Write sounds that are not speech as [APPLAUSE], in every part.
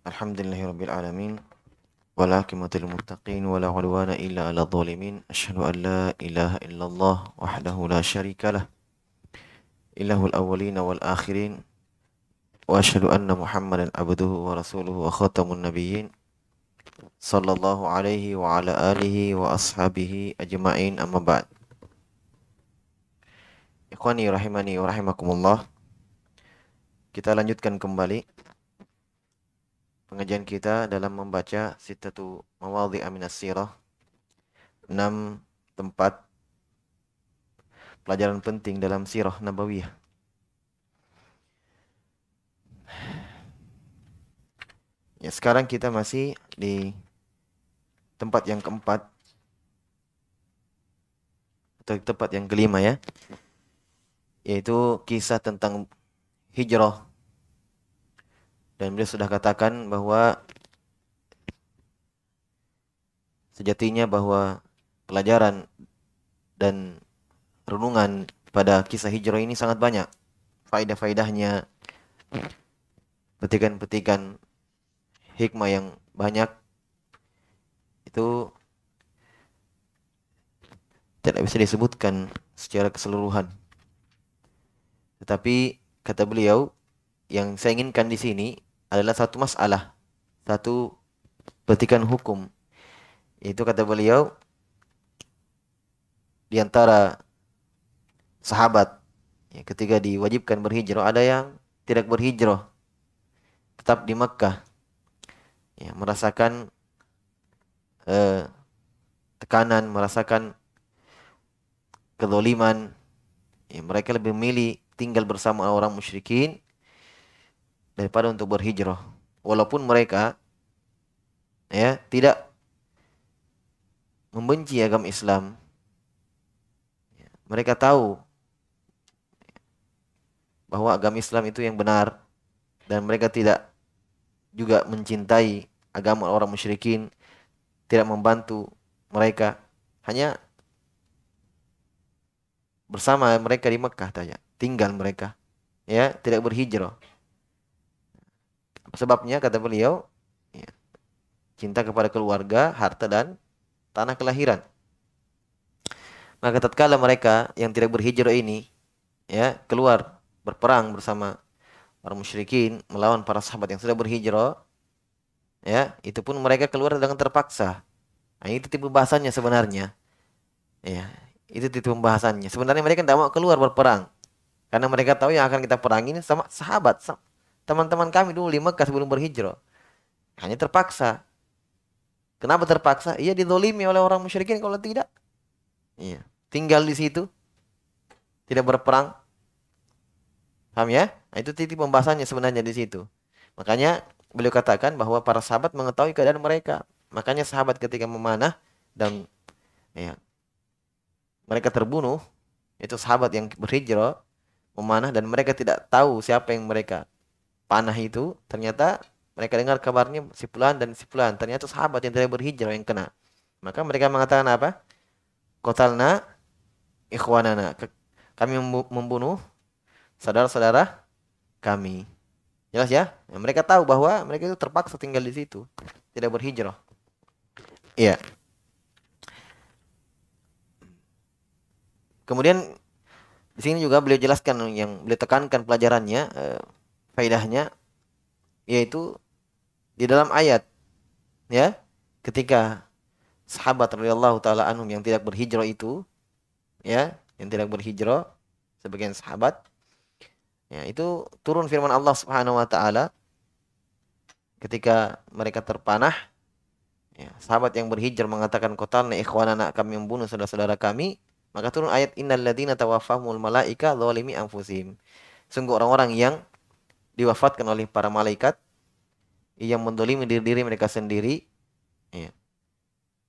الحمد لله رب العالمين والعاقبة للمتقين ولا عدوان إلا على الظالمين أشهد أن لا إله إلا الله وحده لا شريك له إله الأولين والآخرين وأشهد أن محمدا عبده ورسوله وخاتم النبيين صلى الله عليه وعلى آله وأصحابه أجمعين أما بعد إخواني رحمني ورحمكم الله Kita lanjutkan kembali pengajian kita dalam membaca sitatu mawadhi aminas sirah 6 tempat pelajaran penting dalam sirah nabawiyah Ya, sekarang kita masih di tempat yang keempat atau tempat yang kelima ya, yaitu kisah tentang hijrah dan beliau sudah katakan bahwa sejatinya bahwa pelajaran dan renungan pada kisah hijrah ini sangat banyak faedah faidahnya petikan-petikan hikmah yang banyak itu tidak bisa disebutkan secara keseluruhan tetapi kata beliau yang saya inginkan di sini adalah satu masalah, satu petikan hukum. Itu kata beliau di antara sahabat ya, ketika diwajibkan berhijrah ada yang tidak berhijrah tetap di Mekah ya, merasakan eh, tekanan merasakan kedoliman ya, mereka lebih memilih tinggal bersama orang musyrikin daripada untuk berhijrah walaupun mereka ya tidak membenci agama Islam ya, mereka tahu bahwa agama Islam itu yang benar dan mereka tidak juga mencintai agama orang musyrikin tidak membantu mereka hanya bersama mereka di Mekah saja tinggal mereka ya tidak berhijrah Sebabnya kata beliau, ya, cinta kepada keluarga, harta dan tanah kelahiran. Maka tatkala mereka yang tidak berhijrah ini ya keluar berperang bersama para musyrikin melawan para sahabat yang sudah berhijrah ya itu pun mereka keluar dengan terpaksa nah, itu tipe bahasannya sebenarnya ya itu tipe pembahasannya sebenarnya mereka tidak mau keluar berperang karena mereka tahu yang akan kita perangi ini sama sahabat teman-teman kami dulu di Mekah sebelum berhijrah. Hanya terpaksa. Kenapa terpaksa? Iya didolimi oleh orang musyrikin kalau tidak. Iya. Tinggal di situ. Tidak berperang. Paham ya? Nah, itu titik pembahasannya sebenarnya di situ. Makanya beliau katakan bahwa para sahabat mengetahui keadaan mereka. Makanya sahabat ketika memanah dan ya, mereka terbunuh, itu sahabat yang berhijrah memanah dan mereka tidak tahu siapa yang mereka panah itu ternyata mereka dengar kabarnya si pulan dan si pulan ternyata sahabat yang tidak berhijrah yang kena maka mereka mengatakan apa kotalna ikhwanana kami membunuh saudara-saudara kami jelas ya? ya mereka tahu bahwa mereka itu terpaksa tinggal di situ tidak berhijrah iya kemudian di sini juga beliau jelaskan yang beliau tekankan pelajarannya eh, faidahnya yaitu di dalam ayat ya ketika sahabat radhiyallahu taala anhum yang tidak berhijrah itu ya yang tidak berhijrah sebagian sahabat ya itu turun firman Allah Subhanahu wa taala ketika mereka terpanah ya, sahabat yang berhijrah mengatakan qatalna ikhwanana kami membunuh saudara-saudara kami maka turun ayat innal ladina tawaffahumul malaika zalimi anfusihim sungguh orang-orang yang diwafatkan oleh para malaikat yang mendolimi diri-diri mereka sendiri. Ya.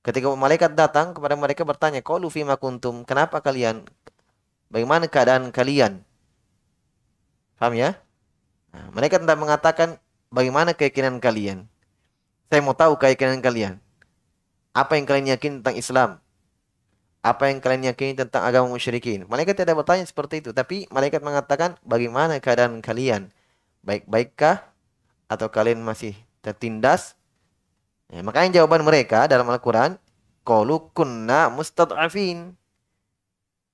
Ketika malaikat datang kepada mereka bertanya, kau lufi makuntum, kenapa kalian? Bagaimana keadaan kalian? Paham ya? Nah, mereka tidak mengatakan bagaimana keyakinan kalian. Saya mau tahu keyakinan kalian. Apa yang kalian yakini tentang Islam? Apa yang kalian yakini tentang agama musyrikin? Malaikat tidak bertanya seperti itu, tapi malaikat mengatakan bagaimana keadaan kalian baik-baikkah atau kalian masih tertindas? Ya, makanya jawaban mereka dalam Al-Quran, Qalu kunna mustad'afin.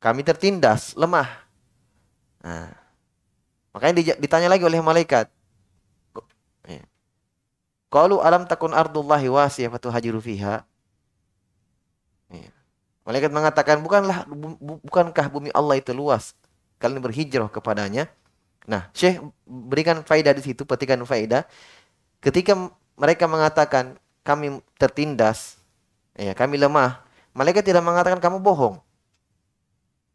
Kami tertindas, lemah. Nah, makanya ditanya lagi oleh malaikat. Ya. Qalu alam takun ardullahi wasiyah hajiru fiha. Ya. Malaikat mengatakan, bukanlah bukankah bumi Allah itu luas? Kalian berhijrah kepadanya. Nah, Syekh berikan faedah di situ, petikan faedah. Ketika mereka mengatakan kami tertindas, ya, kami lemah, malaikat tidak mengatakan kamu bohong.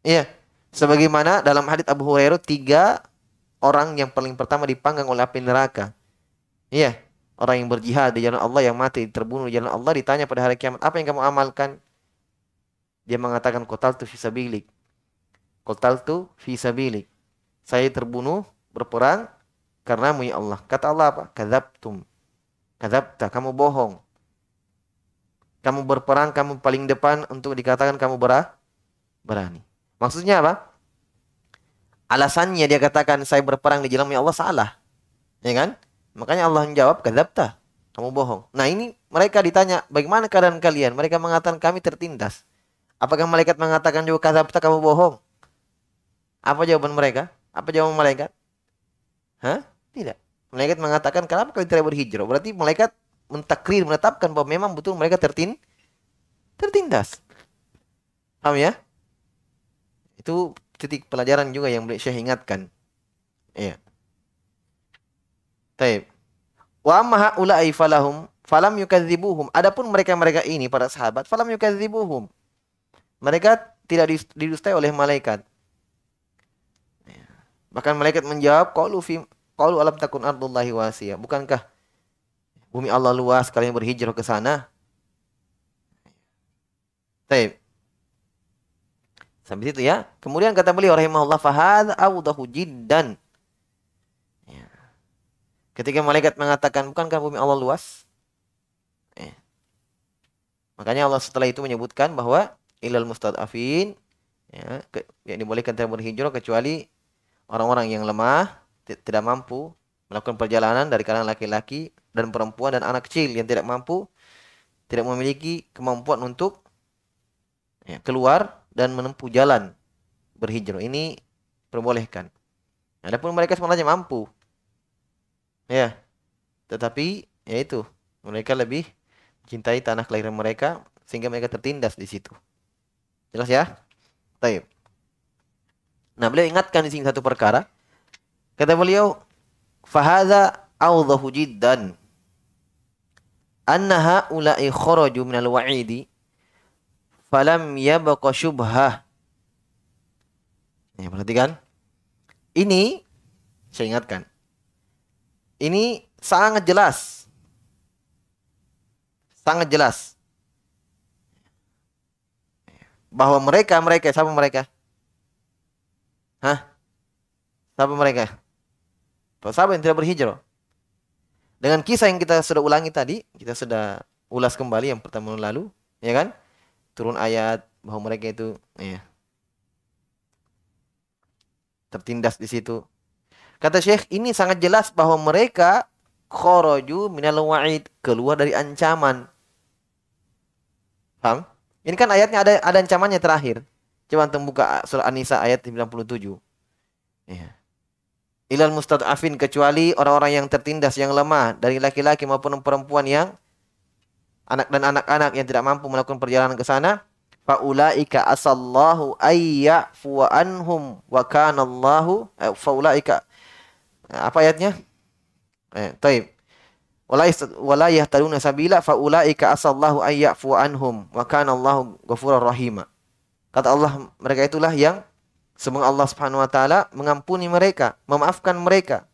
Iya. Sebagaimana dalam hadis Abu Hurairah tiga orang yang paling pertama dipanggang oleh api neraka. Iya, orang yang berjihad di jalan Allah yang mati terbunuh di jalan Allah ditanya pada hari kiamat, "Apa yang kamu amalkan?" Dia mengatakan, "Qataltu fi sabilik." Qataltu fi sabilik saya terbunuh berperang mu ya Allah. Kata Allah apa? Kadzabtum. Kadzabta, kamu bohong. Kamu berperang, kamu paling depan untuk dikatakan kamu berah, berani. Maksudnya apa? Alasannya dia katakan saya berperang di jalan ya Allah salah. Ya kan? Makanya Allah menjawab kadzabta. Kamu bohong. Nah, ini mereka ditanya, "Bagaimana keadaan kalian?" Mereka mengatakan, "Kami tertindas." Apakah malaikat mengatakan juga kadzabta kamu bohong? Apa jawaban mereka? Apa jawaban malaikat? Hah? Tidak. Malaikat mengatakan, kenapa kalian tidak berhijrah? Berarti malaikat mentakrir, menetapkan bahwa memang betul mereka tertin tertindas. Paham ya? Itu titik pelajaran juga yang boleh saya ingatkan. Iya. Taib. Wa amma haula'i falahum falam yukadzibuhum. Adapun mereka-mereka ini para sahabat falam yukadzibuhum. Mereka tidak didustai oleh malaikat. Bahkan malaikat menjawab, "Qalu fi qalu alam takun ardullahi wasiyah." Bukankah bumi Allah luas kalian berhijrah ke sana? Baik. Sampai situ ya. Kemudian kata beliau rahimahullah fahad awdahu jiddan. Ya. Ketika malaikat mengatakan bukankah bumi Allah luas? Ya. Makanya Allah setelah itu menyebutkan bahwa ilal mustad'afin ya, ke, yang dibolehkan tidak berhijrah kecuali orang-orang yang lemah, tidak mampu melakukan perjalanan dari kalangan laki-laki dan perempuan dan anak kecil yang tidak mampu tidak memiliki kemampuan untuk ya, keluar dan menempuh jalan berhijrah ini perbolehkan. Adapun mereka sebenarnya mampu. Ya. Tetapi ya itu, mereka lebih mencintai tanah kelahiran mereka sehingga mereka tertindas di situ. Jelas ya? Baik. Nah, beliau ingatkan di sini satu perkara. Kata beliau, "Fahadha awdahu jiddan." Anna haula'i kharaju minal wa'idi falam yabqa syubhah. Ya, perhatikan. Ini saya ingatkan. Ini sangat jelas. Sangat jelas. Bahwa mereka, mereka, siapa mereka. Hah? Siapa mereka? Sahabat yang tidak berhijrah. Dengan kisah yang kita sudah ulangi tadi, kita sudah ulas kembali yang pertama lalu, ya kan? Turun ayat bahwa mereka itu ya, tertindas di situ. Kata Syekh, ini sangat jelas bahwa mereka khoroju minal wa'id, keluar dari ancaman. Paham? Ini kan ayatnya ada ada ancamannya terakhir. Coba antum buka surah An-Nisa ayat 97. Ya. Ilal mustad'afin kecuali orang-orang yang tertindas, yang lemah dari laki-laki maupun perempuan yang anak dan anak-anak yang tidak mampu melakukan perjalanan ke sana. Faulaika asallahu ayyafuwa anhum wa kanallahu eh, faulaika apa ayatnya? Eh, taib. Wala yahtaruna sabila faulaika asallahu ayyafuwa anhum wa kanallahu ghafurur rahimah. Kata Allah, mereka itulah yang semoga Allah Subhanahu wa taala mengampuni mereka, memaafkan mereka.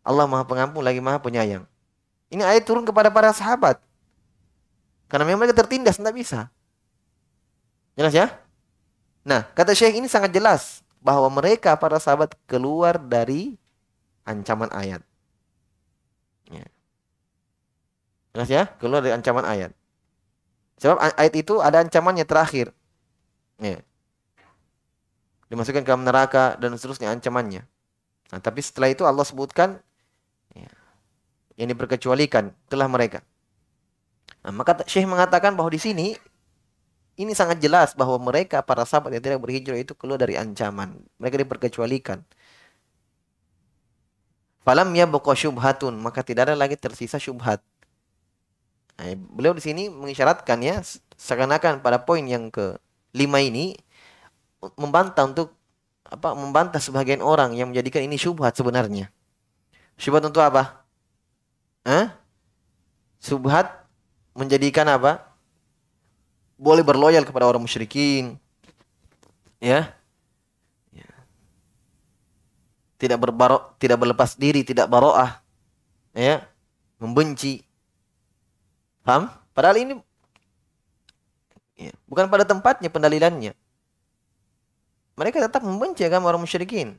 Allah Maha Pengampun lagi Maha Penyayang. Ini ayat turun kepada para sahabat. Karena memang mereka tertindas, tidak bisa. Jelas ya? Nah, kata Syekh ini sangat jelas bahwa mereka para sahabat keluar dari ancaman ayat. Ya. Jelas ya? Keluar dari ancaman ayat. Sebab ayat itu ada ancamannya terakhir. Ya. Dimasukkan ke neraka dan seterusnya ancamannya. Nah, tapi setelah itu Allah sebutkan ya, yang diperkecualikan telah mereka. Nah, maka Syekh mengatakan bahwa di sini ini sangat jelas bahwa mereka para sahabat yang tidak berhijrah itu keluar dari ancaman. Mereka diperkecualikan. Falam ya syubhatun, maka tidak ada lagi tersisa syubhat. Nah, beliau di sini mengisyaratkan ya seakan-akan pada poin yang ke lima ini membantah untuk apa membantah sebagian orang yang menjadikan ini syubhat sebenarnya. Syubhat untuk apa? Hah? syubhat menjadikan apa? Boleh berloyal kepada orang musyrikin. Ya. ya. Tidak berbarok, tidak berlepas diri, tidak baroah. Ya. Membenci. Paham? Padahal ini ya, bukan pada tempatnya pendalilannya mereka tetap membenci agama orang musyrikin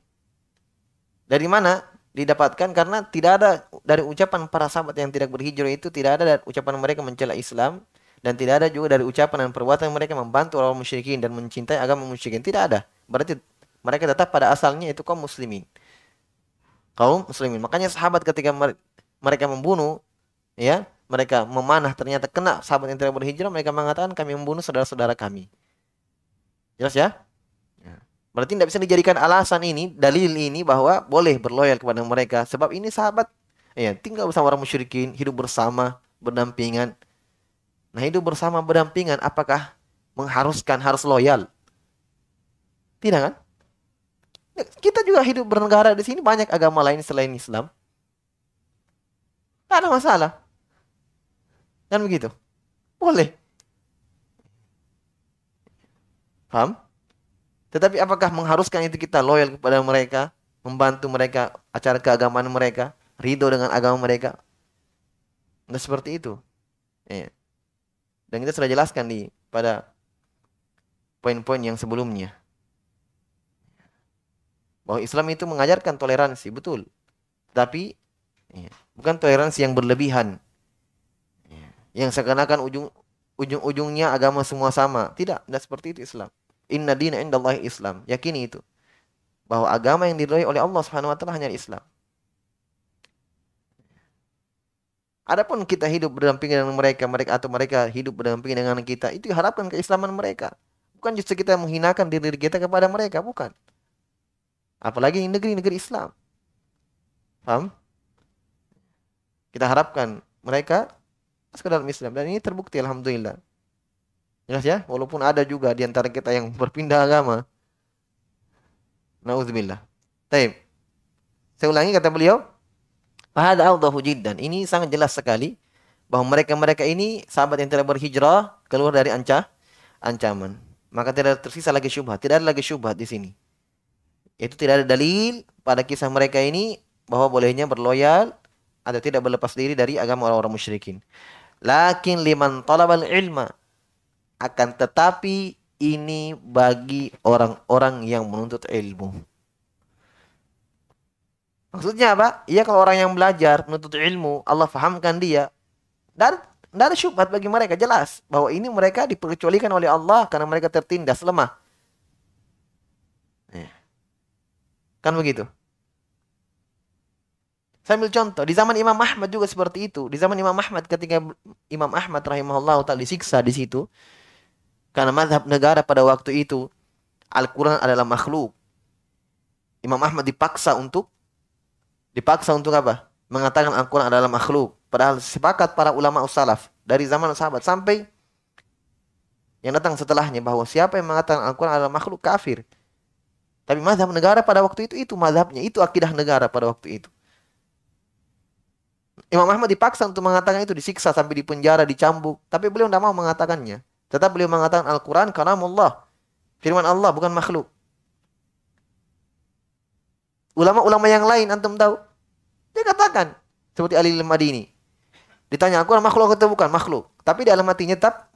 dari mana didapatkan karena tidak ada dari ucapan para sahabat yang tidak berhijrah itu tidak ada dari ucapan mereka mencela Islam dan tidak ada juga dari ucapan dan perbuatan mereka membantu orang musyrikin dan mencintai agama musyrikin tidak ada berarti mereka tetap pada asalnya itu kaum muslimin kaum muslimin makanya sahabat ketika mereka membunuh ya mereka memanah ternyata kena sahabat yang tidak berhijrah mereka mengatakan kami membunuh saudara-saudara kami jelas ya? ya berarti tidak bisa dijadikan alasan ini dalil ini bahwa boleh berloyal kepada mereka sebab ini sahabat ya tinggal bersama orang musyrikin hidup bersama berdampingan nah hidup bersama berdampingan apakah mengharuskan harus loyal tidak kan ya, kita juga hidup bernegara di sini banyak agama lain selain Islam tak ada masalah Kan begitu? Boleh. Paham? Tetapi apakah mengharuskan itu kita loyal kepada mereka, membantu mereka, acara keagamaan mereka, ridho dengan agama mereka? Nah seperti itu. Ya. Dan kita sudah jelaskan di pada poin-poin yang sebelumnya. Bahwa Islam itu mengajarkan toleransi, betul. Tapi ya, bukan toleransi yang berlebihan yang seakan-akan ujung ujung-ujungnya agama semua sama. Tidak, tidak seperti itu Islam. Inna dina indallahi Islam. Yakini itu. Bahwa agama yang diridhoi oleh Allah Subhanahu wa taala hanya Islam. Adapun kita hidup berdampingan dengan mereka, mereka atau mereka hidup berdampingan dengan kita, itu harapkan keislaman mereka. Bukan justru kita menghinakan diri, diri kita kepada mereka, bukan. Apalagi negeri-negeri Islam. Paham? Kita harapkan mereka sekedar Islam dan ini terbukti alhamdulillah jelas ya walaupun ada juga di antara kita yang berpindah agama Nauzubillah. Taib. Saya ulangi kata beliau, pada awdahu dan Ini sangat jelas sekali bahwa mereka-mereka ini sahabat yang telah berhijrah keluar dari ancah ancaman. Maka tidak tersisa lagi syubhat, tidak ada lagi syubhat di sini. Itu tidak ada dalil pada kisah mereka ini bahwa bolehnya berloyal atau tidak berlepas diri dari agama orang-orang musyrikin. Lakin liman talabal ilma. Akan tetapi ini bagi orang-orang yang menuntut ilmu. Maksudnya apa? Iya kalau orang yang belajar menuntut ilmu, Allah fahamkan dia. Dan tidak syubhat bagi mereka jelas bahwa ini mereka diperkecualikan oleh Allah karena mereka tertindas lemah. Kan begitu. Saya ambil contoh, di zaman Imam Ahmad juga seperti itu. Di zaman Imam Ahmad ketika Imam Ahmad rahimahullah tak disiksa di situ. Karena mazhab negara pada waktu itu, Al-Quran adalah makhluk. Imam Ahmad dipaksa untuk, dipaksa untuk apa? Mengatakan Al-Quran adalah makhluk. Padahal sepakat para ulama salaf dari zaman sahabat sampai yang datang setelahnya bahwa siapa yang mengatakan Al-Quran adalah makhluk kafir. Tapi mazhab negara pada waktu itu, itu mazhabnya. Itu akidah negara pada waktu itu. Imam Ahmad dipaksa untuk mengatakan itu disiksa sampai dipenjara, dicambuk. Tapi beliau tidak mau mengatakannya. Tetap beliau mengatakan Al-Quran karena Allah, Firman Allah bukan makhluk. Ulama-ulama yang lain antum tahu. Dia katakan seperti Ali Al-Madini. Ditanya Al-Quran makhluk atau bukan? Makhluk. Tapi di dalam hatinya tetap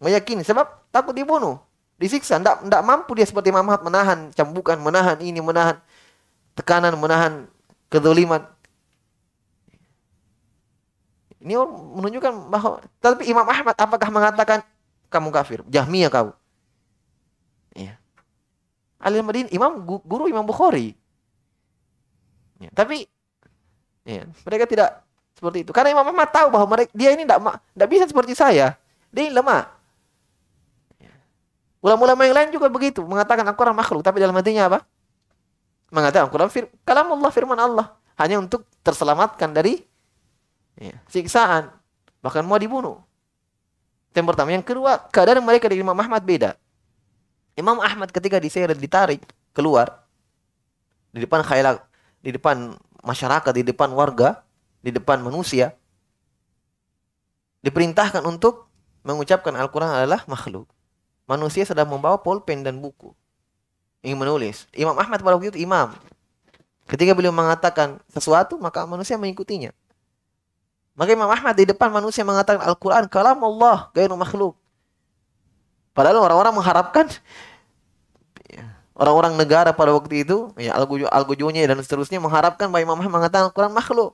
meyakini sebab takut dibunuh, disiksa, tidak mampu dia seperti Imam Ahmad menahan cambukan, menahan ini, menahan tekanan, menahan kedoliman. Ini menunjukkan bahwa tapi Imam Ahmad apakah mengatakan kamu kafir? Jahmiyah kau. Ya. Ali Madin Imam guru Imam Bukhari. Ya, tapi ya, mereka tidak seperti itu. Karena Imam Ahmad tahu bahwa mereka dia ini tidak bisa seperti saya. Dia ini lemah. Iya. Ulama-ulama yang lain juga begitu, mengatakan Al-Quran makhluk, tapi dalam hatinya apa? Mengatakan Al-Quran fir Allah, firman Allah. Hanya untuk terselamatkan dari ya, siksaan, bahkan mau dibunuh. yang pertama. Yang kedua, keadaan mereka di Imam Ahmad beda. Imam Ahmad ketika diseret ditarik keluar di depan khayla di depan masyarakat, di depan warga, di depan manusia diperintahkan untuk mengucapkan Al-Qur'an adalah makhluk. Manusia sedang membawa pulpen dan buku ingin menulis. Imam Ahmad pada waktu itu imam. Ketika beliau mengatakan sesuatu, maka manusia mengikutinya. Maka Imam Ahmad di depan manusia mengatakan Al-Quran kalam Allah, gairu makhluk. Padahal orang-orang mengharapkan orang-orang negara pada waktu itu, ya algojonya dan seterusnya mengharapkan bahwa Imam Ahmad mengatakan Al-Quran makhluk.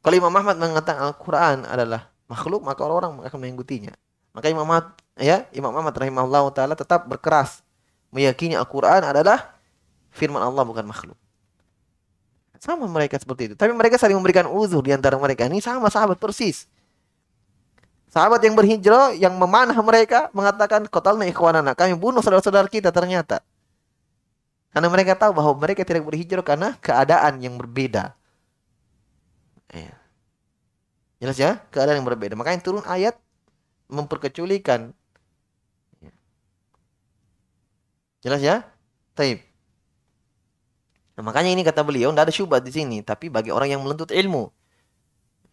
Kalau Imam Ahmad mengatakan Al-Quran adalah makhluk, maka orang-orang akan mengikutinya. Maka Imam Ahmad, ya, Imam Ahmad rahimahullah taala tetap berkeras meyakini Al-Quran adalah firman Allah bukan makhluk. Sama mereka seperti itu. Tapi mereka saling memberikan uzur di antara mereka. Ini sama sahabat persis. Sahabat yang berhijrah, yang memanah mereka, mengatakan, Kotalna ikhwanana, kami bunuh saudara-saudara kita ternyata. Karena mereka tahu bahwa mereka tidak berhijrah karena keadaan yang berbeda. Ya. Jelas ya? Keadaan yang berbeda. Makanya turun ayat memperkeculikan. Iya. Jelas ya? Taib. Nah, makanya ini kata beliau, tidak ada syubhat di sini, tapi bagi orang yang menuntut ilmu.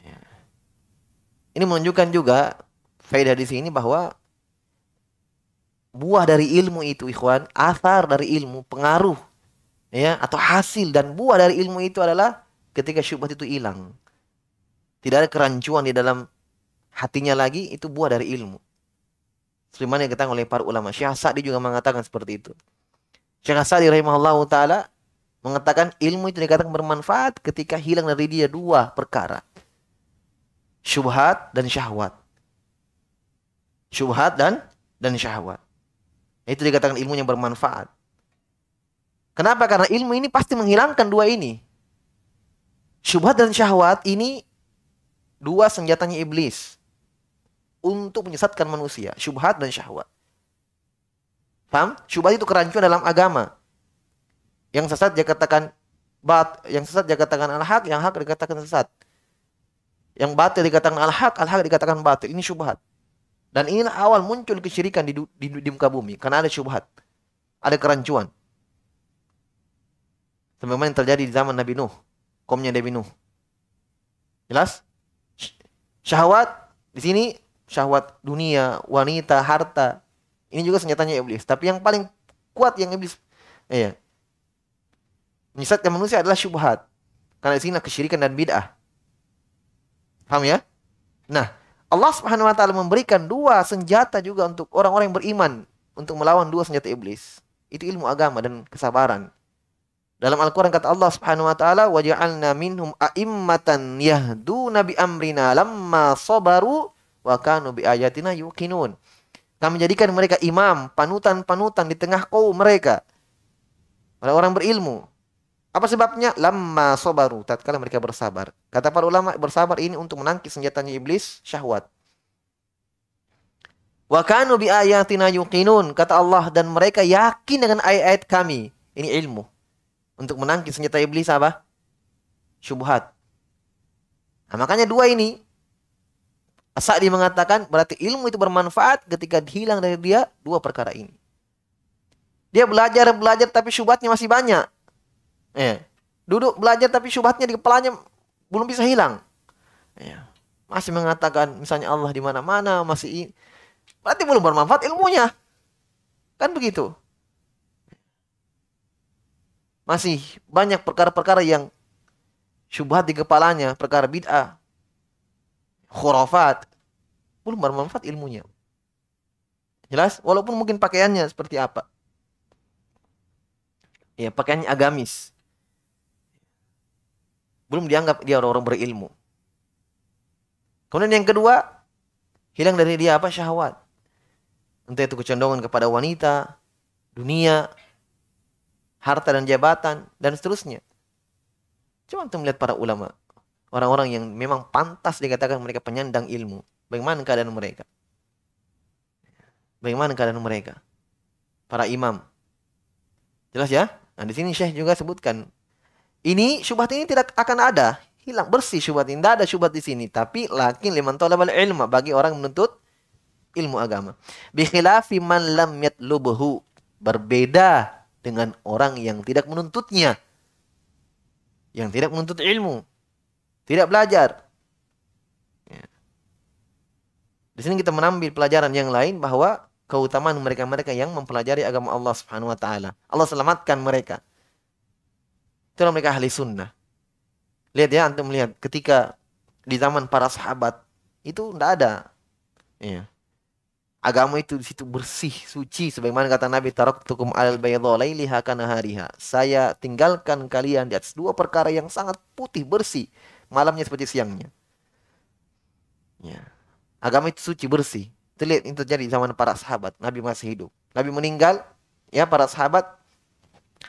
Ya. Ini menunjukkan juga faedah di sini bahwa buah dari ilmu itu, ikhwan, asar dari ilmu, pengaruh, ya, atau hasil dan buah dari ilmu itu adalah ketika syubhat itu hilang. Tidak ada kerancuan di dalam hatinya lagi, itu buah dari ilmu. Sulaiman yang ketahui oleh para ulama. Syekh Sa'di juga mengatakan seperti itu. Syekh Sa'di rahimahullahu ta'ala mengatakan ilmu itu dikatakan bermanfaat ketika hilang dari dia dua perkara. Syubhat dan syahwat. Syubhat dan dan syahwat. Itu dikatakan ilmu yang bermanfaat. Kenapa? Karena ilmu ini pasti menghilangkan dua ini. Syubhat dan syahwat ini dua senjatanya iblis untuk menyesatkan manusia, syubhat dan syahwat. Paham? Syubhat itu kerancuan dalam agama. Yang sesat dia katakan bat, yang sesat dia katakan al-haq, yang hak dikatakan sesat. Yang batil dikatakan al-haq, al-haq dikatakan batil. Ini syubhat. Dan inilah awal muncul kesyirikan di, di, di muka bumi karena ada syubhat. Ada kerancuan. Sebagaimana yang terjadi di zaman Nabi Nuh, kaumnya Nabi Nuh. Jelas? Syahwat di sini syahwat dunia, wanita, harta. Ini juga senjatanya iblis, tapi yang paling kuat yang iblis eh, Menyesatkan manusia adalah syubhat. Karena sini kesyirikan dan bid'ah. Paham ya? Nah, Allah Subhanahu wa taala memberikan dua senjata juga untuk orang-orang yang beriman untuk melawan dua senjata iblis. Itu ilmu agama dan kesabaran. Dalam Al-Quran kata Allah subhanahu wa ta'ala minhum وَجَعَلْنَا مِنْهُمْ amrina lamma sabaru wa kanu bi ayatina yuqinun, Kami jadikan mereka imam, panutan-panutan di tengah kaum mereka. Orang-orang berilmu. Apa sebabnya? Lama sobaru, tatkala mereka bersabar. Kata para ulama, bersabar ini untuk menangkis senjatanya iblis, syahwat. Wa kanu bi ayatina yuqinun, kata Allah dan mereka yakin dengan ayat-ayat kami. Ini ilmu. Untuk menangkis senjata iblis apa? Syubhat. Nah, makanya dua ini Asadi mengatakan berarti ilmu itu bermanfaat ketika hilang dari dia dua perkara ini. Dia belajar belajar tapi syubhatnya masih banyak. Ya. Duduk belajar tapi syubhatnya di kepalanya belum bisa hilang. Ya. Masih mengatakan misalnya Allah di mana-mana, masih berarti belum bermanfaat ilmunya. Kan begitu. Masih banyak perkara-perkara yang syubhat di kepalanya, perkara bid'ah, khurafat, belum bermanfaat ilmunya. Jelas? Walaupun mungkin pakaiannya seperti apa. Ya, pakaiannya agamis belum dianggap dia orang-orang berilmu. Kemudian yang kedua, hilang dari dia apa? Syahwat. Entah itu kecondongan kepada wanita, dunia, harta dan jabatan, dan seterusnya. Cuma untuk melihat para ulama. Orang-orang yang memang pantas dikatakan mereka penyandang ilmu. Bagaimana keadaan mereka? Bagaimana keadaan mereka? Para imam. Jelas ya? Nah, di sini Syekh juga sebutkan ini syubhat ini tidak akan ada, hilang bersih syubhat ini. Tidak ada syubhat di sini, tapi lakin liman talabal ilma bagi orang menuntut ilmu agama. Bi khilafi man lam yatlubhu. Berbeda dengan orang yang tidak menuntutnya. Yang tidak menuntut ilmu. Tidak belajar. Ya. Di sini kita menambil pelajaran yang lain bahwa keutamaan mereka-mereka yang mempelajari agama Allah Subhanahu wa taala. Allah selamatkan mereka Itulah mereka ahli sunnah. Lihat ya, antum lihat ketika di zaman para sahabat itu tidak ada. Ya. Agama itu di situ bersih, suci sebagaimana kata Nabi Tarok tukum al bayyadolailiha kana hariha. Saya tinggalkan kalian di atas dua perkara yang sangat putih bersih, malamnya seperti siangnya. Ya. Agama itu suci bersih. terlihat itu terjadi zaman para sahabat, Nabi masih hidup. Nabi meninggal, ya para sahabat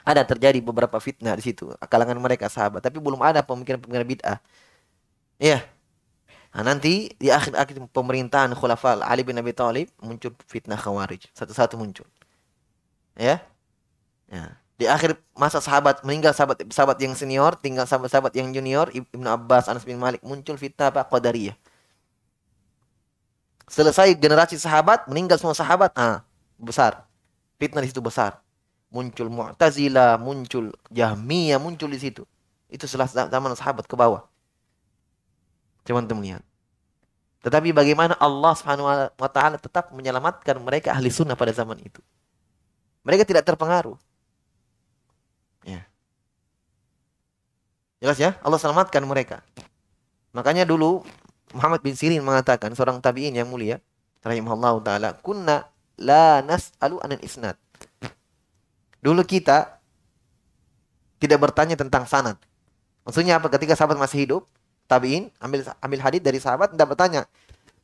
ada terjadi beberapa fitnah di situ kalangan mereka sahabat tapi belum ada pemikiran-pemikiran bid'ah ya nah, nanti di akhir akhir pemerintahan khulafal Ali bin Abi Thalib muncul fitnah khawarij satu-satu muncul ya ya di akhir masa sahabat meninggal sahabat sahabat yang senior tinggal sahabat sahabat yang junior Ibnu Abbas Anas bin Malik muncul fitnah apa qadariyah selesai generasi sahabat meninggal semua sahabat ah besar fitnah di situ besar muncul Mu'tazila, muncul Jahmiyah, muncul di situ. Itu setelah zaman sahabat ke bawah. coba teman lihat. Tetapi bagaimana Allah Subhanahu wa taala tetap menyelamatkan mereka ahli sunnah pada zaman itu. Mereka tidak terpengaruh. Ya. Jelas ya? Allah selamatkan mereka. Makanya dulu Muhammad bin Sirin mengatakan seorang tabi'in yang mulia rahimahullahu taala, "Kunna la nas'alu anan isnad." Dulu kita tidak bertanya tentang sanad. Maksudnya apa? Ketika sahabat masih hidup, tabiin ambil ambil hadis dari sahabat tidak bertanya.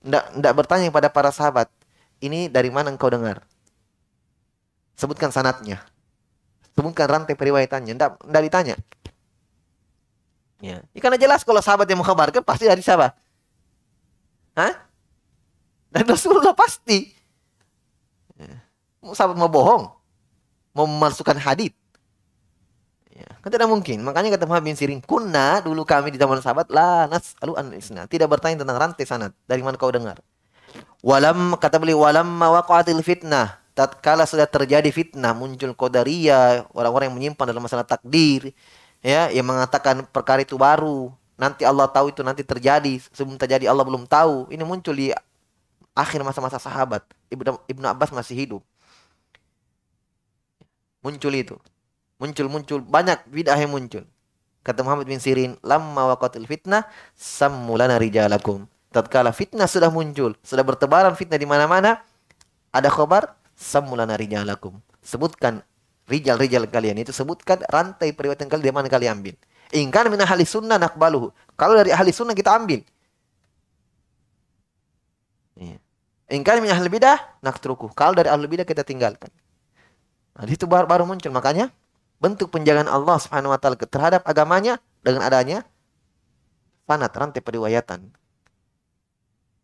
Tidak tidak bertanya kepada para sahabat, ini dari mana engkau dengar? Sebutkan sanatnya. Sebutkan rantai periwayatannya. Tidak tidak ditanya. Ya. ya. Karena jelas kalau sahabat yang mengkhabarkan pasti dari sahabat. Hah? Dan Rasulullah pasti. Ya. Sahabat mau bohong memasukkan hadith. Ya, kan tidak mungkin. Makanya kata Muhammad bin Siring, kunna dulu kami di zaman sahabat la alu an isna. Tidak bertanya tentang rantai sanad. Dari mana kau dengar? Walam kata beliau walam mawakatil fitnah. Tatkala sudah terjadi fitnah muncul kodaria orang-orang yang menyimpan dalam masalah takdir, ya, yang mengatakan perkara itu baru. Nanti Allah tahu itu nanti terjadi. Sebelum terjadi Allah belum tahu. Ini muncul di akhir masa-masa sahabat. Ibnu Abbas masih hidup muncul itu muncul muncul banyak bid'ah yang muncul kata Muhammad bin Sirin lamma waqatil fitnah sammulana rijalakum tatkala fitnah sudah muncul sudah bertebaran fitnah di mana-mana ada khobar sammulana rijalakum sebutkan rijal-rijal kalian itu sebutkan rantai periwayatan kalian di mana kalian ambil ingkar min ahli sunnah nakbaluhu kalau dari ahli sunnah kita ambil iya. ingkar min ahli bidah naktruku kalau dari ahli kita tinggalkan Nah, itu baru, baru muncul. Makanya bentuk penjagaan Allah Subhanahu wa taala terhadap agamanya dengan adanya panat rantai periwayatan.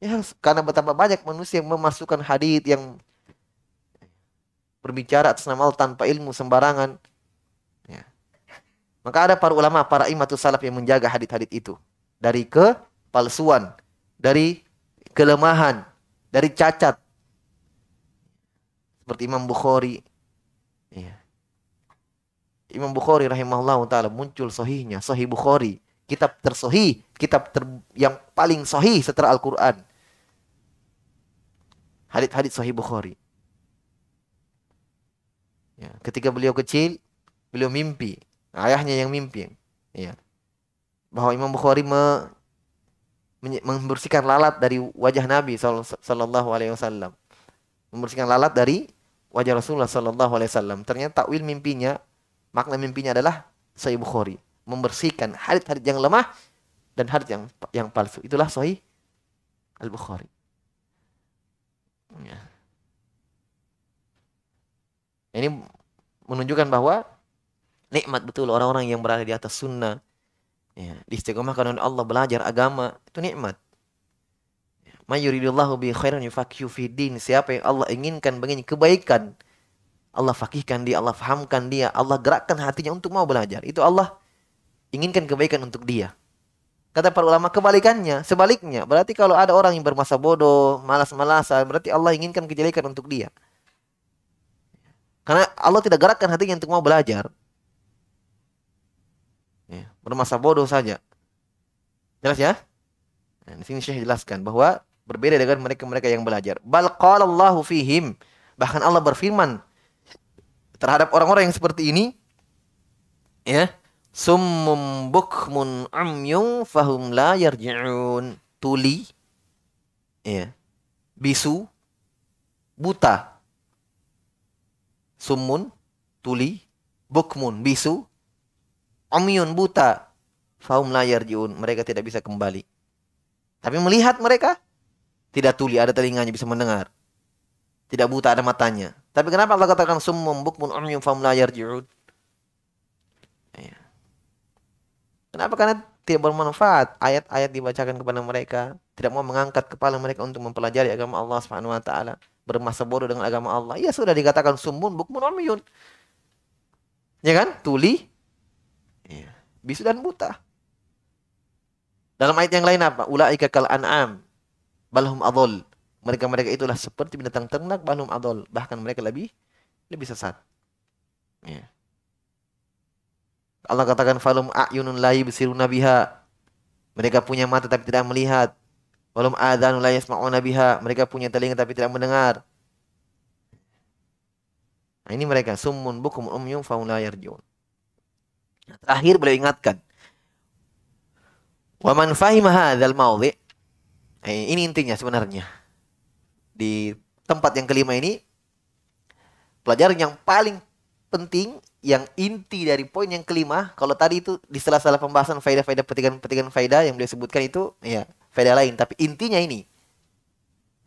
Ya, karena betapa banyak manusia yang memasukkan hadis yang berbicara atas nama Allah tanpa ilmu sembarangan. Ya. Maka ada para ulama, para imatus salaf yang menjaga hadis-hadis itu dari kepalsuan, dari kelemahan, dari cacat. Seperti Imam Bukhari, Ya. Imam Bukhari rahimahullah taala muncul sohihnya, sohih Bukhari, kitab tersohih, kitab ter, yang paling sohih setelah Al-Qur'an. Hadit-hadit sohih Bukhari. Ya, ketika beliau kecil, beliau mimpi, ayahnya yang mimpi. Ya. Bahwa Imam Bukhari me, membersihkan lalat dari wajah Nabi sallallahu alaihi Membersihkan lalat dari wajah Rasulullah Shallallahu Alaihi Wasallam. Ternyata takwil mimpinya, makna mimpinya adalah Sahih Bukhari, membersihkan hadit-hadit yang lemah dan hadit yang yang palsu. Itulah Sahih Al Bukhari. Ya. Ini menunjukkan bahwa nikmat betul orang-orang yang berada di atas sunnah. Ya, diistiqomahkan oleh Allah belajar agama itu nikmat. Mayuridullahu bi khairan yufaqihu fiddin. Siapa yang Allah inginkan bagi kebaikan, Allah fakihkan dia, Allah fahamkan dia, Allah gerakkan hatinya untuk mau belajar. Itu Allah inginkan kebaikan untuk dia. Kata para ulama kebalikannya, sebaliknya. Berarti kalau ada orang yang bermasa bodoh, malas-malasan, berarti Allah inginkan kejelekan untuk dia. Karena Allah tidak gerakkan hatinya untuk mau belajar. Ya, bermasa bodoh saja. Jelas ya? Nah, di sini Syekh jelaskan bahwa Berbeda dengan mereka-mereka yang belajar. Bal qalallahu fihim. Bahkan Allah berfirman terhadap orang-orang yang seperti ini ya summum bukmun amyun fahum la yarji'un tuli ya bisu buta summun tuli bukmun bisu amyun buta fahum la yarji'un mereka tidak bisa kembali tapi melihat mereka tidak tuli, ada telinganya bisa mendengar. Tidak buta, ada matanya. Tapi kenapa Allah katakan summum bukmun umyum fahum la yarji'un? Ya. Kenapa? Karena tidak bermanfaat. Ayat-ayat dibacakan kepada mereka, tidak mau mengangkat kepala mereka untuk mempelajari agama Allah Subhanahu wa taala, bermasa bodoh dengan agama Allah. Ya sudah dikatakan sumbun bukmun umyun. Ya kan? Tuli, ya. bisu dan buta. Dalam ayat yang lain apa? Ulaika kal an'am balhum adol. Mereka-mereka itulah seperti binatang ternak balhum adol. Bahkan mereka lebih lebih sesat. Ya. Allah katakan falum ayunun la besiru nabiha, Mereka punya mata tapi tidak melihat. Walum adzanu la yasma'una nabiha, Mereka punya telinga tapi tidak mendengar. Nah, ini mereka summun bukum umyum faun la yarjun. Terakhir boleh ingatkan. Wa man fahima hadzal Eh, ini intinya sebenarnya. Di tempat yang kelima ini, pelajaran yang paling penting, yang inti dari poin yang kelima, kalau tadi itu di sela-sela pembahasan faedah-faedah petikan-petikan faedah yang beliau sebutkan itu, ya faedah lain. Tapi intinya ini,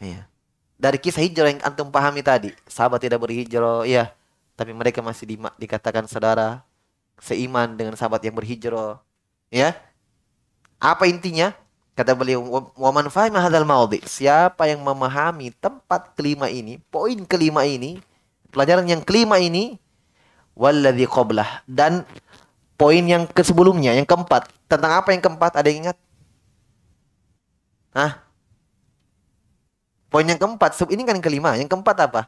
ya dari kisah hijrah yang antum pahami tadi, sahabat tidak berhijrah, ya, tapi mereka masih di, dikatakan saudara seiman dengan sahabat yang berhijrah, ya. Apa intinya? Kata beliau, "Waman fahimah hadal maudhi." Siapa yang memahami tempat kelima ini, poin kelima ini, pelajaran yang kelima ini, walladhi qoblah. dan poin yang ke sebelumnya, yang keempat. Tentang apa yang keempat? Ada yang ingat? Hah? Poin yang keempat, ini kan yang kelima. Yang keempat apa?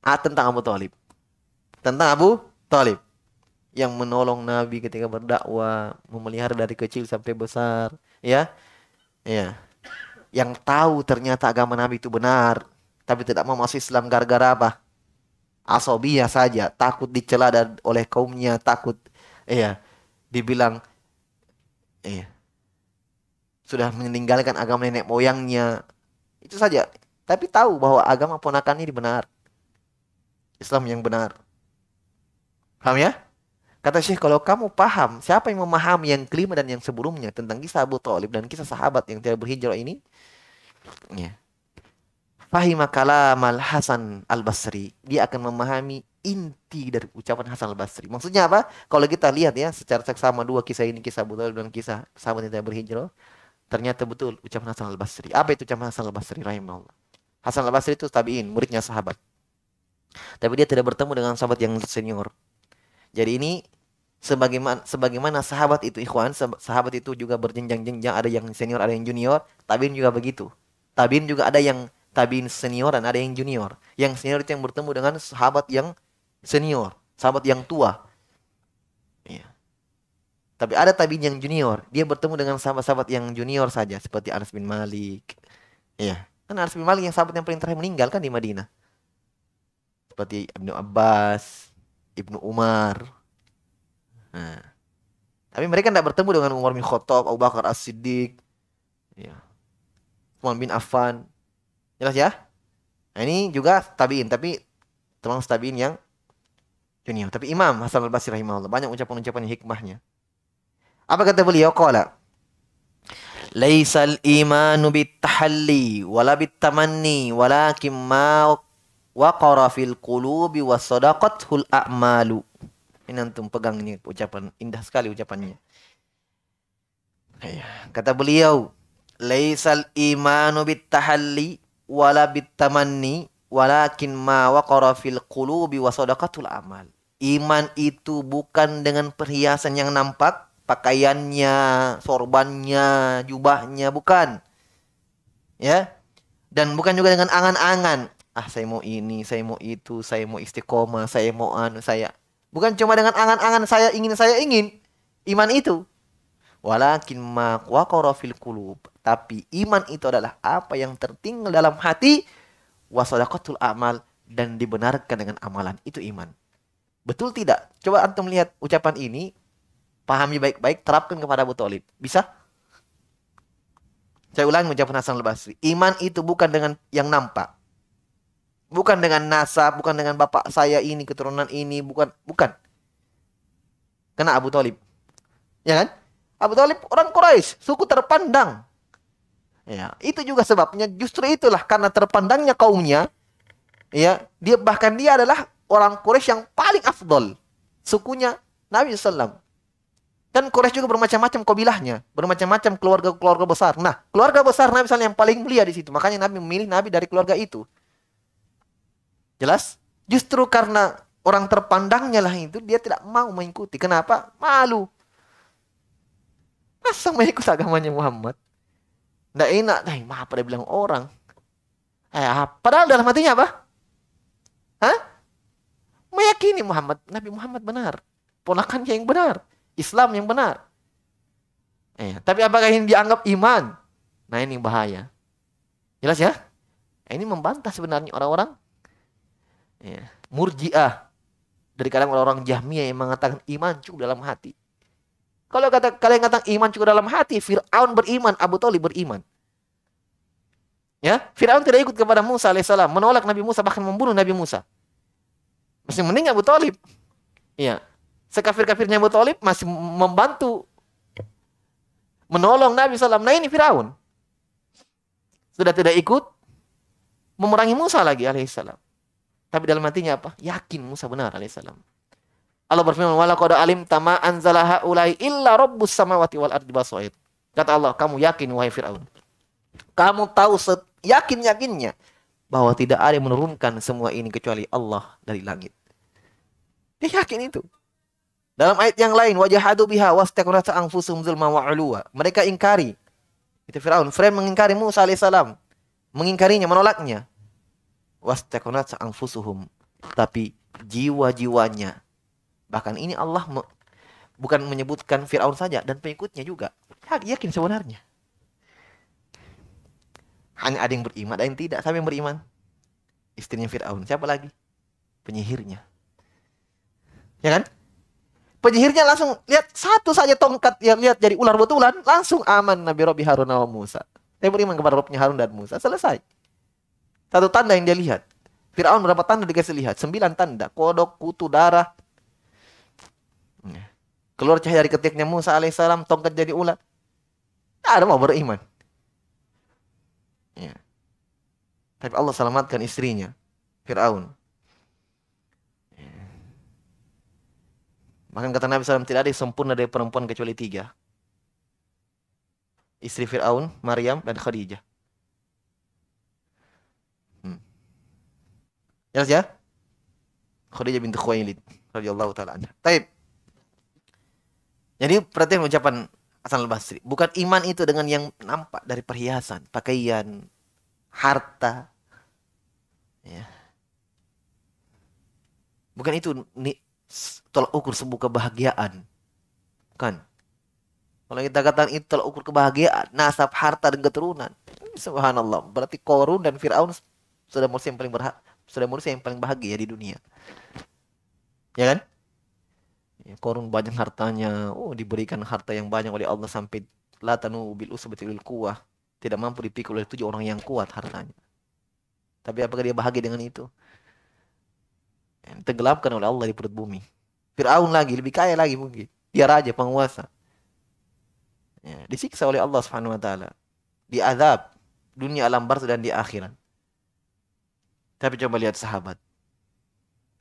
Ah, tentang Abu Talib. Tentang Abu Talib yang menolong Nabi ketika berdakwah, memelihara dari kecil sampai besar, ya ya yang tahu ternyata agama Nabi itu benar tapi tidak mau masuk Islam gara-gara apa asobia saja takut dicela dan oleh kaumnya takut ya dibilang ya sudah meninggalkan agama nenek moyangnya itu saja tapi tahu bahwa agama ponakannya ini benar Islam yang benar paham ya Kata Syekh, kalau kamu paham, siapa yang memahami yang kelima dan yang sebelumnya tentang kisah Abu Talib dan kisah sahabat yang tidak berhijrah ini? Ya. Fahima kalam Hasan al-Basri. Dia akan memahami inti dari ucapan Hasan al-Basri. Maksudnya apa? Kalau kita lihat ya, secara seksama dua kisah ini, kisah Abu Talib dan kisah sahabat yang tidak berhijrah. Ternyata betul ucapan Hasan al-Basri. Apa itu ucapan Hasan al-Basri? Rahimahullah. Hasan al-Basri itu tabi'in, muridnya sahabat. Tapi dia tidak bertemu dengan sahabat yang senior jadi ini sebagaimana sebagaimana sahabat itu ikhwan, sahabat itu juga berjenjang-jenjang, ada yang senior, ada yang junior, tabiin juga begitu. Tabiin juga ada yang tabiin senior dan ada yang junior. Yang senior itu yang bertemu dengan sahabat yang senior, sahabat yang tua. Ya. Tapi ada tabiin yang junior, dia bertemu dengan sahabat-sahabat yang junior saja seperti Anas bin Malik. Iya. Kan Anas bin Malik yang sahabat yang paling terakhir meninggal kan di Madinah. Seperti Ibnu Abbas, Ibnu Umar. Nah, tapi mereka tidak bertemu dengan Umar bin Khattab, Abu Bakar As-Siddiq, ya. Umar bin Affan. Jelas ya? Nah, ini juga tabiin, tapi teman tabiin yang junior. Tapi Imam Hasan Al-Basri rahimahullah banyak ucapan-ucapan hikmahnya. Apa kata beliau? Qala Laisal imanu bitahalli wala bitamanni walakin ma wa qarafil qulubi wasadaqathul a'malu. Ini antum pegang ini ucapan indah sekali ucapannya. Iya, kata beliau, "Laisal imanu tahalli, wala tamanni walakin ma waqara fil qulubi wa sadaqatul amal." Iman itu bukan dengan perhiasan yang nampak, pakaiannya, sorbannya, jubahnya, bukan. Ya. Dan bukan juga dengan angan-angan ah saya mau ini, saya mau itu, saya mau istiqomah, saya mau anu, saya bukan cuma dengan angan-angan saya ingin saya ingin iman itu. Walakin ma fil kulub. Tapi iman itu adalah apa yang tertinggal dalam hati wasodaqatul amal dan dibenarkan dengan amalan itu iman. Betul tidak? Coba antum lihat ucapan ini, pahami baik-baik, terapkan kepada Abu Talib. Bisa? Saya ulangi ucapan Hasan al-Basri. Iman itu bukan dengan yang nampak, bukan dengan nasab, bukan dengan bapak saya ini, keturunan ini, bukan, bukan. Kena Abu Talib. Ya kan? Abu Talib orang Quraisy, suku terpandang. Ya, itu juga sebabnya justru itulah karena terpandangnya kaumnya, ya, dia bahkan dia adalah orang Quraisy yang paling afdol. Sukunya Nabi Sallam. Dan Quraisy juga bermacam-macam kabilahnya, bermacam-macam keluarga-keluarga besar. Nah, keluarga besar Nabi Sallam yang paling mulia di situ. Makanya Nabi memilih Nabi dari keluarga itu. Jelas? Justru karena orang terpandangnya lah itu dia tidak mau mengikuti. Kenapa? Malu. Masa mengikuti agamanya Muhammad? Tidak enak. Nah, apa dia bilang orang? Eh, padahal dalam hatinya apa? Hah? Meyakini Muhammad, Nabi Muhammad benar. Ponakannya yang benar. Islam yang benar. Eh, tapi apakah ini dianggap iman? Nah ini bahaya. Jelas ya? Nah, ini membantah sebenarnya orang-orang ya, murjiah dari kalangan orang-orang Jahmiyah yang mengatakan iman cukup dalam hati. Kalau kata kalian katakan iman cukup dalam hati, Fir'aun beriman, Abu Talib beriman. Ya, Fir'aun tidak ikut kepada Musa alaihissalam, menolak Nabi Musa bahkan membunuh Nabi Musa. Masih mending Abu Talib. Ya, sekafir-kafirnya Abu Talib masih membantu menolong Nabi SAW. Nah ini Fir'aun. Sudah tidak ikut memerangi Musa lagi alaihissalam. Tapi dalam hatinya apa? Yakin Musa benar alaihissalam. Allah berfirman, "Wa qad alim tama anzalaha ulai illa rabbus samawati wal ardi basair." Kata Allah, "Kamu yakin wahai Firaun. Kamu tahu yakin-yakinnya bahwa tidak ada yang menurunkan semua ini kecuali Allah dari langit." Dia yakin itu. Dalam ayat yang lain, wajahadu biha wastakunata anfusuhum zulma wa ulwa. Mereka ingkari. Itu Firaun. Firaun mengingkari Musa alaihissalam. Mengingkarinya, menolaknya wastakonat anfusuhum tapi jiwa-jiwanya bahkan ini Allah me bukan menyebutkan Firaun saja dan pengikutnya juga ya, yakin sebenarnya hanya ada yang beriman ada yang tidak siapa yang beriman istrinya Firaun siapa lagi penyihirnya ya kan penyihirnya langsung lihat satu saja tongkat yang lihat jadi ular betulan langsung aman Nabi Robi Harun dan Musa dia beriman kepada Robnya Harun dan Musa selesai satu tanda yang dia lihat. Fir'aun berapa tanda dikasih lihat? Sembilan tanda. Kodok, kutu, darah. Ya. Keluar cahaya dari ketiknya Musa alaihissalam, tongkat jadi ulat. Nah, ada mau beriman. Ya. Tapi Allah selamatkan istrinya, Fir'aun. Maka ya. Bahkan kata Nabi SAW, tidak ada yang sempurna dari perempuan kecuali tiga. Istri Fir'aun, Maryam, dan Khadijah. Jelas ya, ya? Khadijah binti Khuwailid radhiyallahu taala anha. Taib. Jadi perhatikan ucapan Hasan al-Basri, bukan iman itu dengan yang nampak dari perhiasan, pakaian, harta. Ya. Bukan itu tolak ukur sebuah kebahagiaan. Bukan. Kalau kita katakan itu tolak ukur kebahagiaan, nasab, harta, dan keturunan. Subhanallah. Berarti Korun dan Fir'aun sudah musim paling berhak sudah manusia yang paling bahagia di dunia ya kan ya, korun banyak hartanya oh diberikan harta yang banyak oleh Allah sampai tanu bil usbatil kuah tidak mampu dipikul oleh tujuh orang yang kuat hartanya tapi apakah dia bahagia dengan itu yang tenggelamkan oleh Allah di perut bumi Fir'aun lagi lebih kaya lagi mungkin dia raja penguasa ya, disiksa oleh Allah Subhanahu wa taala diazab dunia alam barzah dan di akhirat tapi coba lihat sahabat.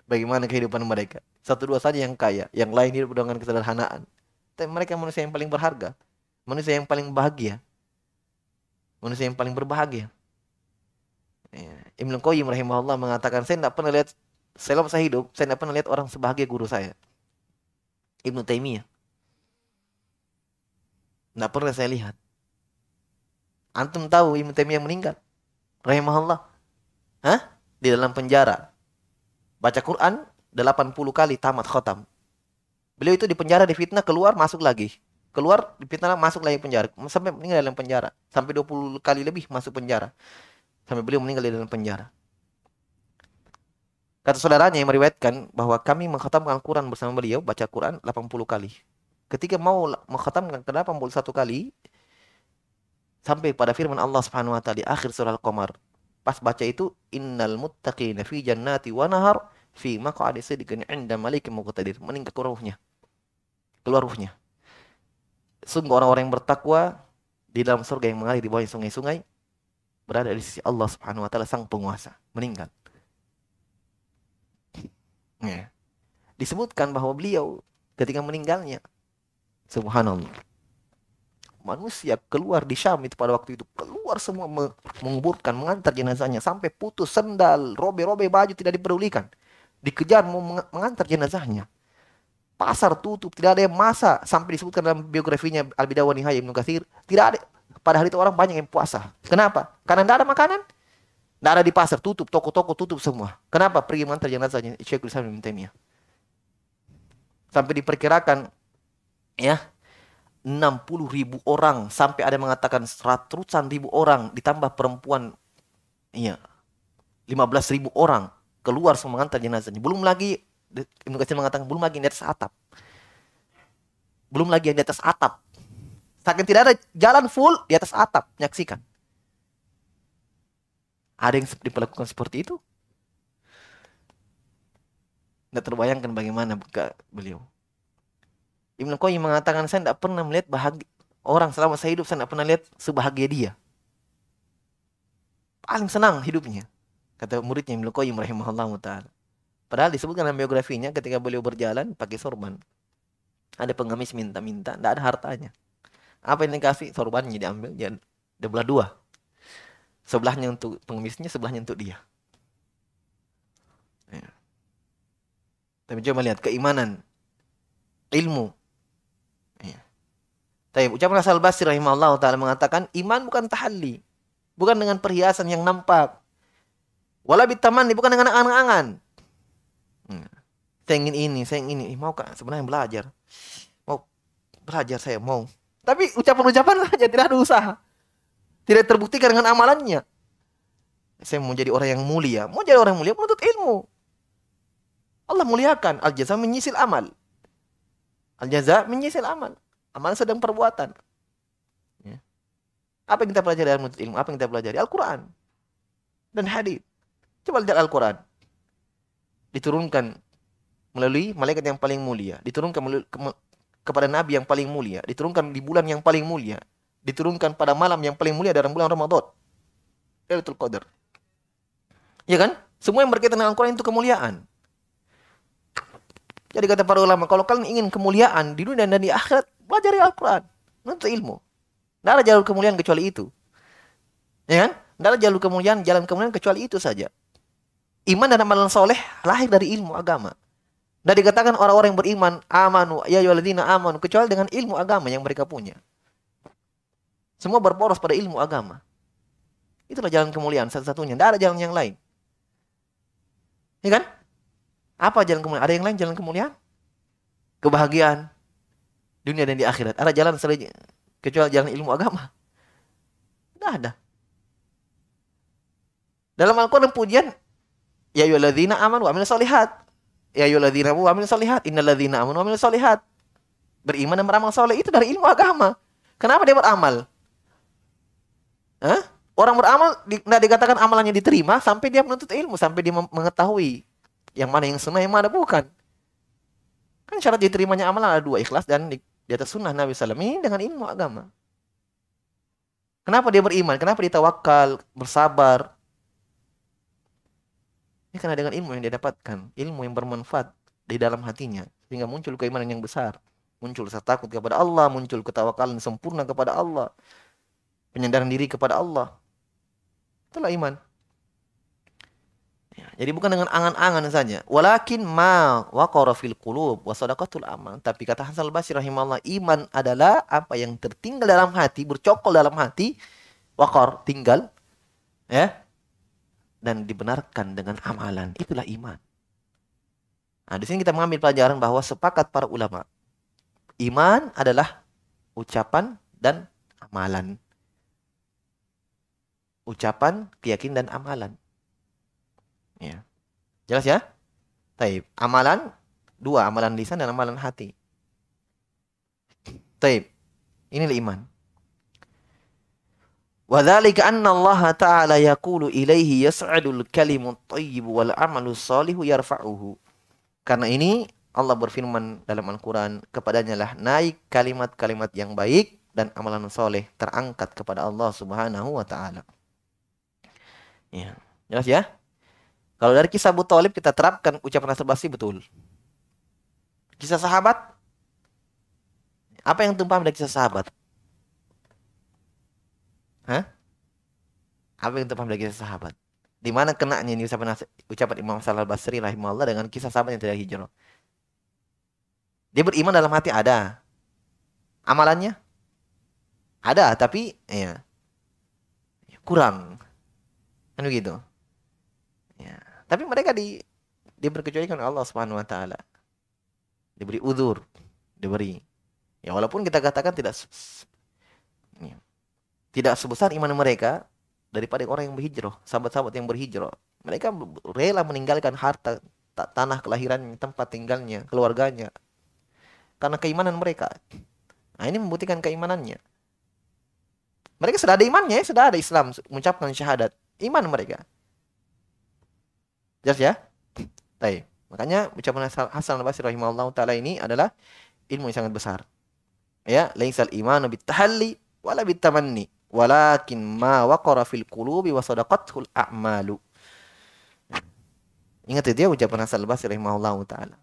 Bagaimana kehidupan mereka? Satu dua saja yang kaya, yang lain hidup dengan kesederhanaan. Tapi mereka manusia yang paling berharga, manusia yang paling bahagia, manusia yang paling berbahagia. Ya, Ibnu Qayyim rahimahullah mengatakan, saya tidak pernah lihat selama saya hidup, saya tidak pernah lihat orang sebahagia guru saya. Ibnu Taimiyah. Tidak pernah saya lihat. Antum tahu Ibnu Taimiyah meninggal. Rahimahullah. Hah? di dalam penjara. Baca Quran 80 kali tamat khotam. Beliau itu di penjara di fitnah keluar masuk lagi. Keluar di fitnah masuk lagi penjara. Sampai meninggal dalam penjara. Sampai 20 kali lebih masuk penjara. Sampai beliau meninggal di dalam penjara. Kata saudaranya yang meriwayatkan bahwa kami mengkhatamkan Quran bersama beliau, baca Quran 80 kali. Ketika mau mengkhatamkan ke 81 kali, sampai pada firman Allah Subhanahu wa taala di akhir surah Al-Qamar, Pas baca itu innal muttaqina fi jannati wa nahar fi maq'adi sidqin 'inda malikin muqtadir. Meningkat ruhnya. Keluar ruhnya. Sungguh orang-orang yang bertakwa di dalam surga yang mengalir di bawah sungai-sungai berada di sisi Allah Subhanahu wa taala sang penguasa. Meninggal. Ya. Disebutkan bahwa beliau ketika meninggalnya subhanallah manusia keluar di Syam itu pada waktu itu keluar semua menguburkan mengantar jenazahnya sampai putus sendal robe-robe baju tidak diperdulikan dikejar mau mengantar jenazahnya pasar tutup tidak ada yang masa sampai disebutkan dalam biografinya Al Bidawani Nihaya Ibnu Katsir tidak ada pada hari itu orang banyak yang puasa kenapa karena tidak ada makanan tidak ada di pasar tutup toko-toko tutup semua kenapa pergi mengantar jenazahnya Syekhul Islam Ibnu Taimiyah sampai diperkirakan ya 60 ribu orang sampai ada yang mengatakan ratusan ribu orang ditambah perempuan iya 15 ribu orang keluar semua mengantar jenazahnya belum lagi Ibnu Katsir mengatakan belum lagi di atas atap belum lagi yang di atas atap saking tidak ada jalan full di atas atap nyaksikan, ada yang diperlakukan seperti itu tidak terbayangkan bagaimana buka beliau Ibnu Qayyim mengatakan saya tidak pernah melihat bahagia orang selama saya hidup saya tidak pernah lihat sebahagia dia. Paling senang hidupnya. Kata muridnya Ibnu Qayyim rahimahullahu taala. Padahal disebutkan dalam biografinya ketika beliau berjalan pakai sorban. Ada pengemis minta-minta, tidak ada hartanya. Apa yang dikasih? Sorbannya diambil, dia, dia belah dua. Sebelahnya untuk pengemisnya, sebelahnya untuk dia. Ya. Tapi coba lihat keimanan, ilmu, tapi ucapan Hasan Basri rahimahullah taala mengatakan iman bukan tahalli, bukan dengan perhiasan yang nampak. Wala bitamani bukan dengan angan-angan. Hmm. Saya ingin ini, saya ingin ini. Eh, mau kak sebenarnya belajar. Mau belajar saya mau. Tapi ucapan-ucapan saja [LAUGHS] tidak ada usaha. Tidak terbukti dengan amalannya. Saya mau jadi orang yang mulia. Mau jadi orang yang mulia menuntut ilmu. Allah muliakan. Al-jaza menyisil amal. Al-jaza menyisil amal. Amalan sedang perbuatan. Ya. Apa yang kita pelajari dalam menuntut ilmu? Apa yang kita pelajari? Al-Quran dan hadis. Coba lihat Al-Quran. Diturunkan melalui malaikat yang paling mulia. Diturunkan melalui, ke, kepada nabi yang paling mulia. Diturunkan di bulan yang paling mulia. Diturunkan pada malam yang paling mulia dalam bulan Ramadan. Lailatul Qadar. Ya kan? Semua yang berkaitan dengan Al-Quran itu kemuliaan. Jadi kata para ulama, kalau kalian ingin kemuliaan di dunia dan di akhirat, pelajari Al-Quran, nuntut ilmu. Tidak ada jalur kemuliaan kecuali itu. Ya kan? Tidak ada jalur kemuliaan, jalan kemuliaan kecuali itu saja. Iman dan amalan soleh lahir dari ilmu agama. Dan dikatakan orang-orang yang beriman, amanu, ya yualadina amanu, kecuali dengan ilmu agama yang mereka punya. Semua berporos pada ilmu agama. Itulah jalan kemuliaan satu-satunya. Tidak ada jalan yang lain. Ya kan? Apa jalan kemuliaan? Ada yang lain jalan kemuliaan? Kebahagiaan, dunia dan di akhirat. Ada jalan selain kecuali jalan ilmu agama. Tidak ada. Dalam Al-Quran pujian ya ayyuhalladzina amanu wa amilus solihat. Ya ayyuhalladzina amanu wa salihat solihat. Innalladzina amanu wa amilus solihat. Beriman dan beramal soleh itu dari ilmu agama. Kenapa dia beramal? Hah? Orang beramal tidak di, dikatakan amalannya diterima sampai dia menuntut ilmu, sampai dia mengetahui yang mana yang sunnah, yang mana bukan. Kan syarat diterimanya amalan ada dua, ikhlas dan di atas sunnah Nabi SAW ini dengan ilmu agama. Kenapa dia beriman? Kenapa dia tawakal, bersabar? Ini karena dengan ilmu yang dia dapatkan, ilmu yang bermanfaat di dalam hatinya, sehingga muncul keimanan yang besar, muncul rasa takut kepada Allah, muncul ketawakalan sempurna kepada Allah, penyandaran diri kepada Allah. Itulah iman. Jadi bukan dengan angan-angan saja. Walakin ma waqara fil qulub wa sadaqatul aman. Tapi kata Hasan al-Basri rahimahullah, iman adalah apa yang tertinggal dalam hati, bercokol dalam hati, wakor tinggal ya. Dan dibenarkan dengan amalan. Itulah iman. Nah, di sini kita mengambil pelajaran bahwa sepakat para ulama. Iman adalah ucapan dan amalan. Ucapan, keyakinan dan amalan. Ya. Jelas ya? Taib. Amalan dua, amalan lisan dan amalan hati. Taib. Ini iman. وذلك أن الله تعالى يقول إليه يسعد الكلم الطيب والعمل الصالح يرفعه karena ini Allah berfirman dalam Al-Quran kepadanya lah naik kalimat-kalimat yang baik dan amalan soleh terangkat kepada Allah subhanahu wa ta'ala ya jelas ya kalau dari kisah Abu Talib kita terapkan ucapan Rasul Basri betul. Kisah sahabat, apa yang tumpah dari kisah sahabat? Hah? Apa yang tumpah dari kisah sahabat? Di mana kena ini ucapan, ucapan Imam Salal Basri rahimahullah dengan kisah sahabat yang tidak hijrah? Dia beriman dalam hati ada. Amalannya? Ada, tapi ya kurang. Kan begitu. Tapi mereka di diperkecualikan oleh Allah Subhanahu wa taala. Diberi uzur, diberi. Ya walaupun kita katakan tidak ya, tidak sebesar iman mereka daripada orang yang berhijrah, sahabat-sahabat yang berhijrah. Mereka rela meninggalkan harta, tanah kelahiran, tempat tinggalnya, keluarganya karena keimanan mereka. Nah, ini membuktikan keimanannya. Mereka sudah ada imannya, sudah ada Islam, mengucapkan syahadat, iman mereka. Jelas ya? Baik. Makanya ucapan Hasan al-Basri rahimahullah taala ini adalah ilmu yang sangat besar. Ya, laisal imanu bitahalli wala bitamanni, walakin ma waqara fil qulubi wa sadaqatul a'malu. Ingat itu ya dia ucapan Hasan al-Basri rahimahullah taala.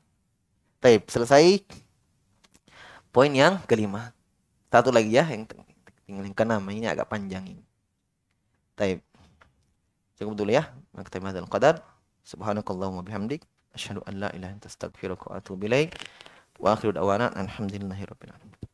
Baik, selesai poin yang kelima. Satu lagi ya yang tinggal yang keenam ini agak panjang ini. Baik. Cukup dulu ya. Maktamadzal qadar. سبحانك اللهم وبحمدك أشهد أن لا إله إلا أنت أستغفرك وأتوب إليك وآخر دعوانا الحمد لله رب العالمين